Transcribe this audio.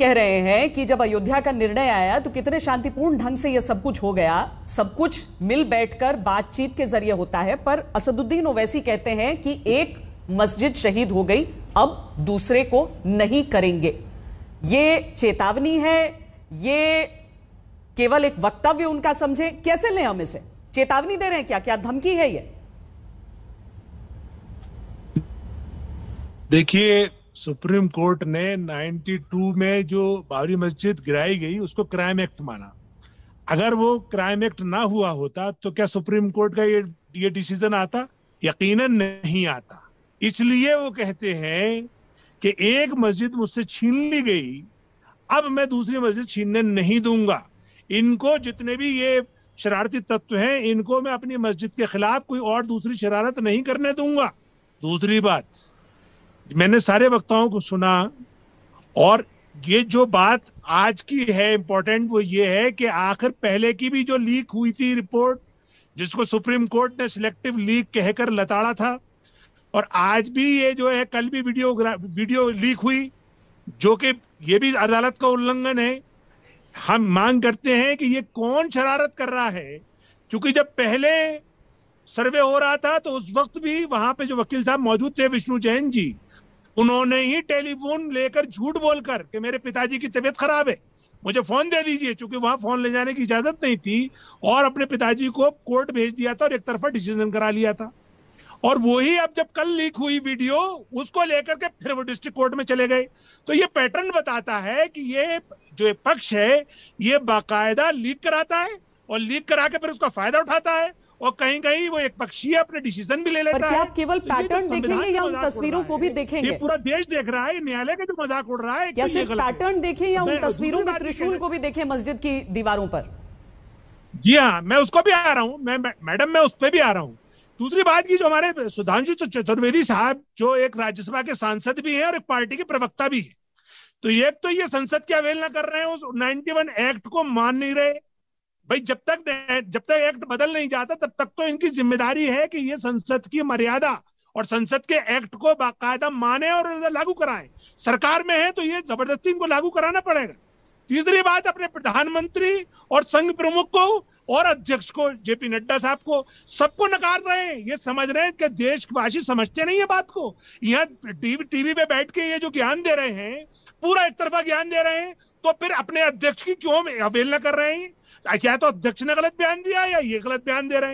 कह रहे हैं कि जब अयोध्या का निर्णय आया तो कितने शांतिपूर्ण ढंग से यह सब कुछ हो गया सब कुछ मिल बैठकर बातचीत के जरिए होता है पर असदुद्दीन ओवैसी कहते हैं कि एक मस्जिद शहीद हो गई अब दूसरे को नहीं करेंगे ये चेतावनी है ये केवल एक वक्तव्य उनका समझे कैसे लें हम इसे चेतावनी दे रहे हैं क्या क्या धमकी है ये देखिए सुप्रीम कोर्ट ने 92 में जो बाबरी मस्जिद गिराई गई उसको क्राइम एक्ट माना अगर वो क्राइम एक्ट ना हुआ होता तो क्या सुप्रीम कोर्ट का ये ये डिसीजन आता यकीनन नहीं आता इसलिए वो कहते हैं कि एक मस्जिद मुझसे छीन ली गई अब मैं दूसरी मस्जिद छीनने नहीं दूंगा इनको जितने भी ये शरारती तत्व हैं इनको मैं अपनी मस्जिद के खिलाफ कोई और दूसरी शरारत नहीं करने दूंगा दूसरी बात मैंने सारे वक्ताओं को सुना और ये जो बात आज की है इम्पोर्टेंट वो ये है कि आखिर पहले की भी जो लीक हुई थी रिपोर्ट जिसको सुप्रीम कोर्ट ने सिलेक्टिव लीक कहकर लताड़ा था और आज भी ये जो है कल भी वीडियो वीडियो लीक हुई जो कि ये भी अदालत का उल्लंघन है हम मांग करते हैं कि ये कौन शरारत कर रहा है क्योंकि जब पहले सर्वे हो रहा था तो उस वक्त भी वहां पे जो वकील साहब मौजूद थे विष्णु जैन जी उन्होंने ही टेलीफोन लेकर झूठ बोलकर कि मेरे पिताजी की तबीयत खराब है मुझे फोन दे दीजिए चूंकि वहां फोन ले जाने की इजाजत नहीं थी और अपने पिताजी को कोर्ट भेज दिया था और एक तरफा डिसीजन करा लिया था और वही अब जब कल लीक हुई वीडियो उसको लेकर के फिर वो डिस्ट्रिक्ट कोर्ट में चले गए तो ये पैटर्न बताता है कि ये जो पक्ष है ये बाकायदा लीक कराता है और लीक करा के फिर उसका फायदा उठाता है और कहीं कहीं वो एक पक्षीय अपने डिसीजन भी ले लेता है आप केवल पैटर्न तो, तो देखेंगे या उन तस्वीरों को भी देखेंगे ये पूरा देश देख रहा है न्यायालय का जो मजाक उड़ रहा है क्या सिर्फ पैटर्न देखें या तो उन तस्वीरों में त्रिशूल को भी देखें मस्जिद की दीवारों पर जी हाँ मैं उसको भी आ रहा हूँ मैं मैडम मैं उस पर भी आ रहा हूँ दूसरी बात की जो हमारे सुधांशु चतुर्वेदी साहब जो एक राज्यसभा के सांसद भी हैं और एक पार्टी के प्रवक्ता भी हैं तो एक तो ये संसद की अवेलना कर रहे हैं उस 91 एक्ट को मान नहीं रहे भाई जब तक जब तक एक्ट बदल नहीं जाता तब तक तो इनकी जिम्मेदारी है कि ये संसद की मर्यादा और संसद के एक्ट को बाकायदा माने और लागू कराएं सरकार में है तो ये जबरदस्ती इनको लागू कराना पड़ेगा तीसरी बात अपने प्रधानमंत्री और संघ प्रमुख को और अध्यक्ष को जेपी नड्डा साहब को सबको नकार रहे हैं ये समझ रहे हैं कि देशवासी समझते नहीं है बात को यहाँ टीवी टीवी पे बैठ के ये जो ज्ञान दे रहे हैं पूरा एक तरफा ज्ञान दे रहे हैं तो फिर अपने अध्यक्ष की क्यों अवेलना कर रहे हैं क्या तो अध्यक्ष ने गलत बयान दिया या ये गलत बयान दे रहे हैं